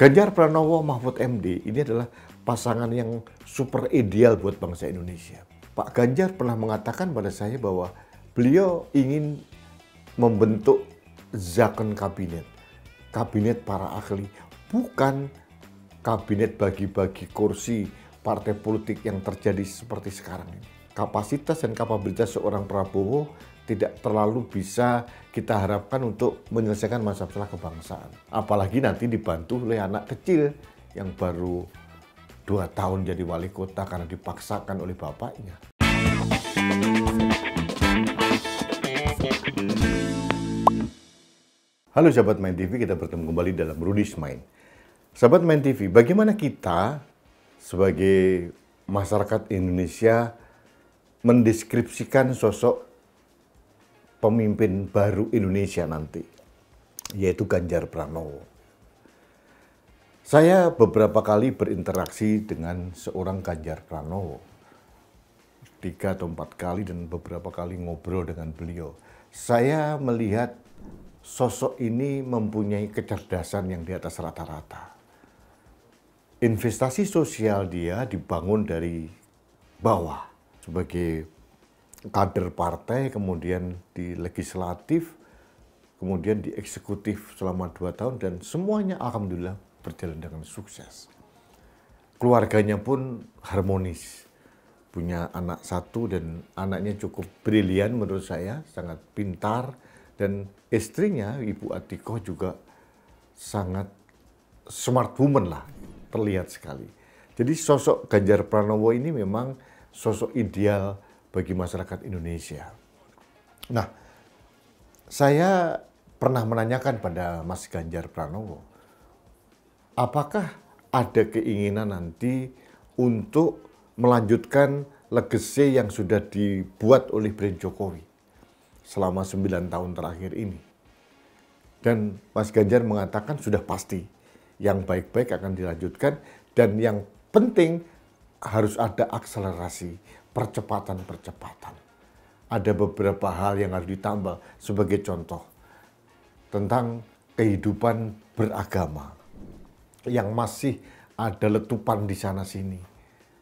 Ganjar Pranowo Mahfud MD ini adalah pasangan yang super ideal buat bangsa Indonesia. Pak Ganjar pernah mengatakan pada saya bahwa beliau ingin membentuk zakon kabinet, kabinet para ahli, bukan kabinet bagi-bagi kursi partai politik yang terjadi seperti sekarang ini kapasitas dan kapabilitas seorang Prabowo tidak terlalu bisa kita harapkan untuk menyelesaikan masalah kebangsaan. Apalagi nanti dibantu oleh anak kecil yang baru dua tahun jadi wali kota karena dipaksakan oleh bapaknya. Halo sahabat Main TV, kita bertemu kembali dalam Rudis Main. Sahabat Main TV, bagaimana kita sebagai masyarakat Indonesia mendeskripsikan sosok pemimpin baru Indonesia nanti, yaitu Ganjar Pranowo. Saya beberapa kali berinteraksi dengan seorang Ganjar Pranowo, tiga atau empat kali dan beberapa kali ngobrol dengan beliau. Saya melihat sosok ini mempunyai kecerdasan yang di atas rata-rata. Investasi sosial dia dibangun dari bawah sebagai kader partai, kemudian di legislatif, kemudian di eksekutif selama dua tahun, dan semuanya alhamdulillah berjalan dengan sukses. Keluarganya pun harmonis, punya anak satu dan anaknya cukup brilian menurut saya, sangat pintar, dan istrinya Ibu Atikoh juga sangat smart woman lah, terlihat sekali. Jadi sosok Ganjar Pranowo ini memang sosok ideal bagi masyarakat Indonesia. Nah, saya pernah menanyakan pada Mas Ganjar Pranowo, apakah ada keinginan nanti untuk melanjutkan legasi yang sudah dibuat oleh Presiden Jokowi selama 9 tahun terakhir ini. Dan Mas Ganjar mengatakan sudah pasti yang baik-baik akan dilanjutkan dan yang penting harus ada akselerasi, percepatan-percepatan. Ada beberapa hal yang harus ditambah sebagai contoh tentang kehidupan beragama yang masih ada letupan di sana sini.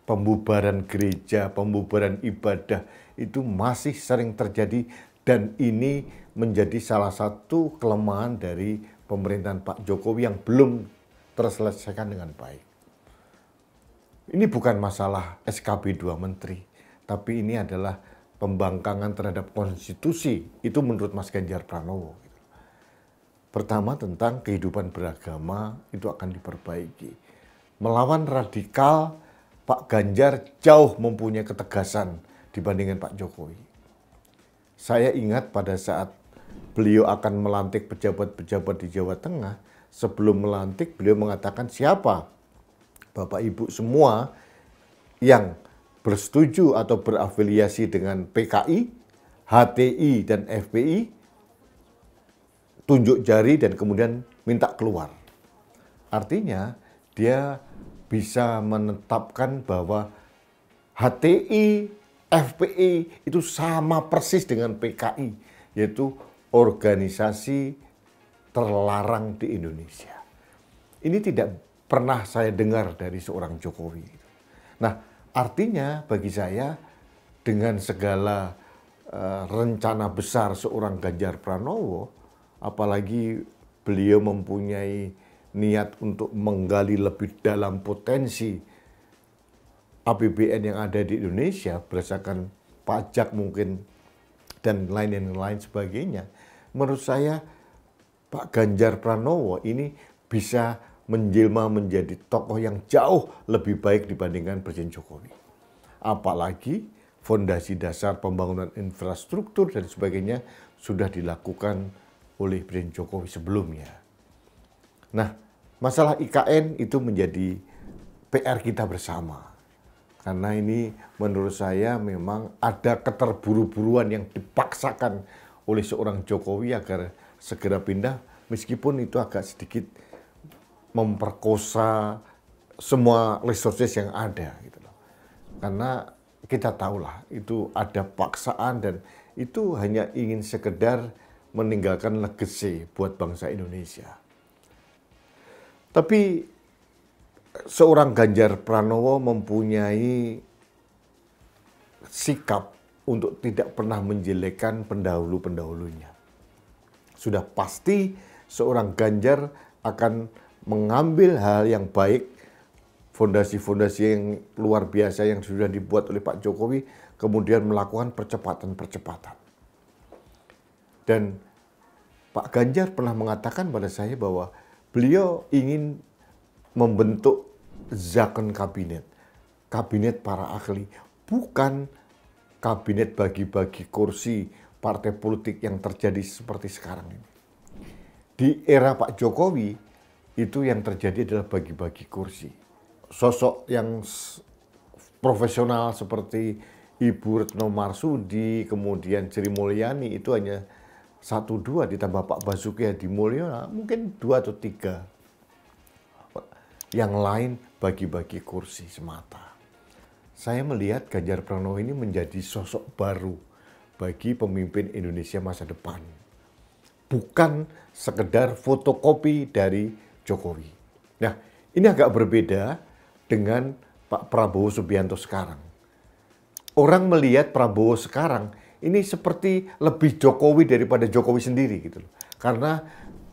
Pembubaran gereja, pembubaran ibadah itu masih sering terjadi dan ini menjadi salah satu kelemahan dari pemerintahan Pak Jokowi yang belum terselesaikan dengan baik. Ini bukan masalah SKB dua menteri, tapi ini adalah pembangkangan terhadap konstitusi. Itu menurut Mas Ganjar Pranowo. Gitu. Pertama tentang kehidupan beragama itu akan diperbaiki. Melawan radikal, Pak Ganjar jauh mempunyai ketegasan dibandingkan Pak Jokowi. Saya ingat pada saat beliau akan melantik pejabat-pejabat di Jawa Tengah, sebelum melantik beliau mengatakan siapa Bapak Ibu semua yang bersetuju atau berafiliasi dengan PKI, HTI, dan FPI, tunjuk jari dan kemudian minta keluar. Artinya dia bisa menetapkan bahwa HTI, FPI itu sama persis dengan PKI, yaitu organisasi terlarang di Indonesia. Ini tidak pernah saya dengar dari seorang Jokowi. Nah, artinya bagi saya dengan segala uh, rencana besar seorang Ganjar Pranowo, apalagi beliau mempunyai niat untuk menggali lebih dalam potensi APBN yang ada di Indonesia berdasarkan pajak mungkin dan lain lain sebagainya. Menurut saya Pak Ganjar Pranowo ini bisa menjelma menjadi tokoh yang jauh lebih baik dibandingkan Presiden Jokowi. Apalagi fondasi dasar pembangunan infrastruktur dan sebagainya sudah dilakukan oleh Presiden Jokowi sebelumnya. Nah, masalah IKN itu menjadi PR kita bersama. Karena ini menurut saya memang ada keterburu-buruan yang dipaksakan oleh seorang Jokowi agar segera pindah meskipun itu agak sedikit memperkosa semua resources yang ada gitu loh. Karena kita tahulah itu ada paksaan dan itu hanya ingin sekedar meninggalkan legacy buat bangsa Indonesia. Tapi seorang Ganjar Pranowo mempunyai sikap untuk tidak pernah menjelekan pendahulu-pendahulunya. Sudah pasti seorang Ganjar akan mengambil hal yang baik, fondasi-fondasi yang luar biasa yang sudah dibuat oleh Pak Jokowi, kemudian melakukan percepatan-percepatan. Dan Pak Ganjar pernah mengatakan pada saya bahwa beliau ingin membentuk zakon kabinet, kabinet para ahli, bukan kabinet bagi-bagi kursi partai politik yang terjadi seperti sekarang ini. Di era Pak Jokowi, itu yang terjadi adalah bagi-bagi kursi. Sosok yang profesional seperti Ibu Retno Marsudi, kemudian Sri Mulyani itu hanya satu dua ditambah Pak Basuki Hadi Mulyono nah, mungkin dua atau tiga. Yang lain bagi-bagi kursi semata. Saya melihat Ganjar Pranowo ini menjadi sosok baru bagi pemimpin Indonesia masa depan. Bukan sekedar fotokopi dari Jokowi. Nah, ini agak berbeda dengan Pak Prabowo Subianto sekarang. Orang melihat Prabowo sekarang ini seperti lebih Jokowi daripada Jokowi sendiri gitu loh. Karena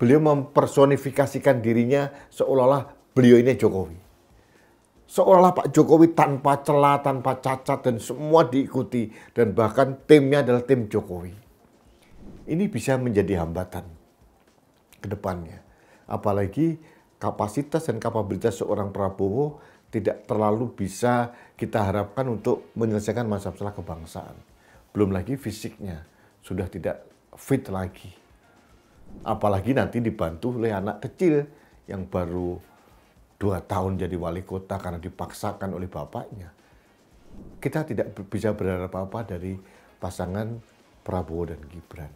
beliau mempersonifikasikan dirinya seolah-olah beliau ini Jokowi. Seolah-olah Pak Jokowi tanpa celah, tanpa cacat dan semua diikuti dan bahkan timnya adalah tim Jokowi. Ini bisa menjadi hambatan ke depannya apalagi kapasitas dan kapabilitas seorang Prabowo tidak terlalu bisa kita harapkan untuk menyelesaikan masalah kebangsaan. Belum lagi fisiknya sudah tidak fit lagi. Apalagi nanti dibantu oleh anak kecil yang baru dua tahun jadi wali kota karena dipaksakan oleh bapaknya. Kita tidak bisa berharap apa-apa dari pasangan Prabowo dan Gibran.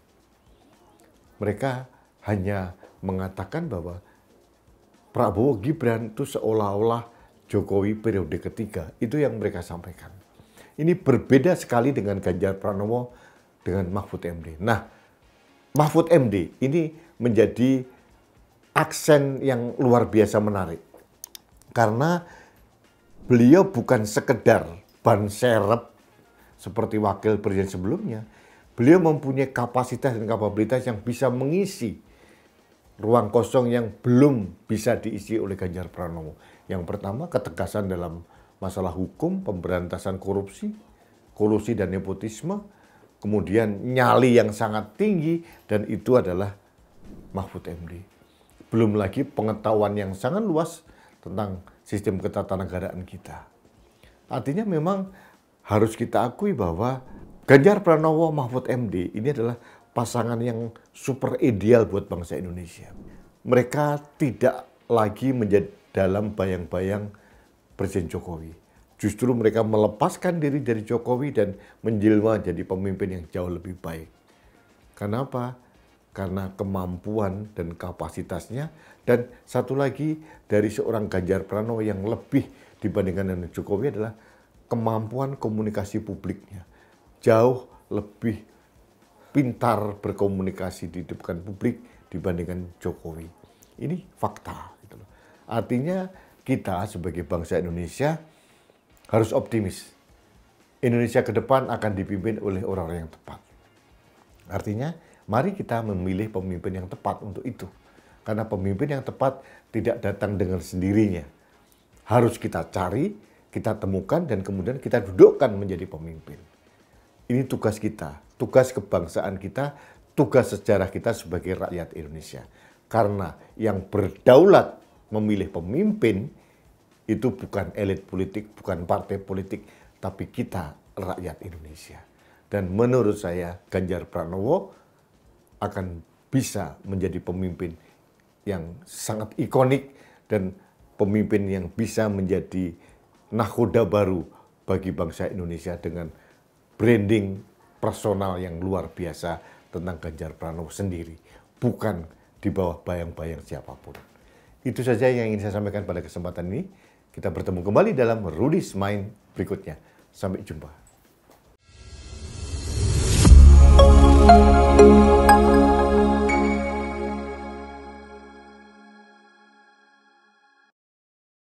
Mereka hanya mengatakan bahwa Prabowo Gibran itu seolah-olah Jokowi periode ketiga. Itu yang mereka sampaikan. Ini berbeda sekali dengan Ganjar Pranowo dengan Mahfud MD. Nah, Mahfud MD ini menjadi aksen yang luar biasa menarik. Karena beliau bukan sekedar ban serep seperti wakil presiden sebelumnya. Beliau mempunyai kapasitas dan kapabilitas yang bisa mengisi ruang kosong yang belum bisa diisi oleh Ganjar Pranowo. Yang pertama ketegasan dalam masalah hukum, pemberantasan korupsi, kolusi dan nepotisme, kemudian nyali yang sangat tinggi dan itu adalah Mahfud MD. Belum lagi pengetahuan yang sangat luas tentang sistem ketatanegaraan kita. Artinya memang harus kita akui bahwa Ganjar Pranowo Mahfud MD ini adalah pasangan yang super ideal buat bangsa Indonesia. Mereka tidak lagi menjadi dalam bayang-bayang Presiden Jokowi. Justru mereka melepaskan diri dari Jokowi dan menjelma jadi pemimpin yang jauh lebih baik. Kenapa? Karena kemampuan dan kapasitasnya dan satu lagi dari seorang Ganjar Pranowo yang lebih dibandingkan dengan Jokowi adalah kemampuan komunikasi publiknya. Jauh lebih pintar berkomunikasi di depan publik dibandingkan Jokowi. Ini fakta. Gitu Artinya kita sebagai bangsa Indonesia harus optimis. Indonesia ke depan akan dipimpin oleh orang-orang yang tepat. Artinya, mari kita memilih pemimpin yang tepat untuk itu. Karena pemimpin yang tepat tidak datang dengan sendirinya. Harus kita cari, kita temukan, dan kemudian kita dudukkan menjadi pemimpin. Ini tugas kita tugas kebangsaan kita, tugas sejarah kita sebagai rakyat Indonesia. Karena yang berdaulat memilih pemimpin itu bukan elit politik, bukan partai politik, tapi kita rakyat Indonesia. Dan menurut saya Ganjar Pranowo akan bisa menjadi pemimpin yang sangat ikonik dan pemimpin yang bisa menjadi nahkoda baru bagi bangsa Indonesia dengan branding personal yang luar biasa tentang Ganjar Pranowo sendiri, bukan di bawah bayang-bayang siapapun. Itu saja yang ingin saya sampaikan pada kesempatan ini. Kita bertemu kembali dalam Rudis Mind berikutnya. Sampai jumpa.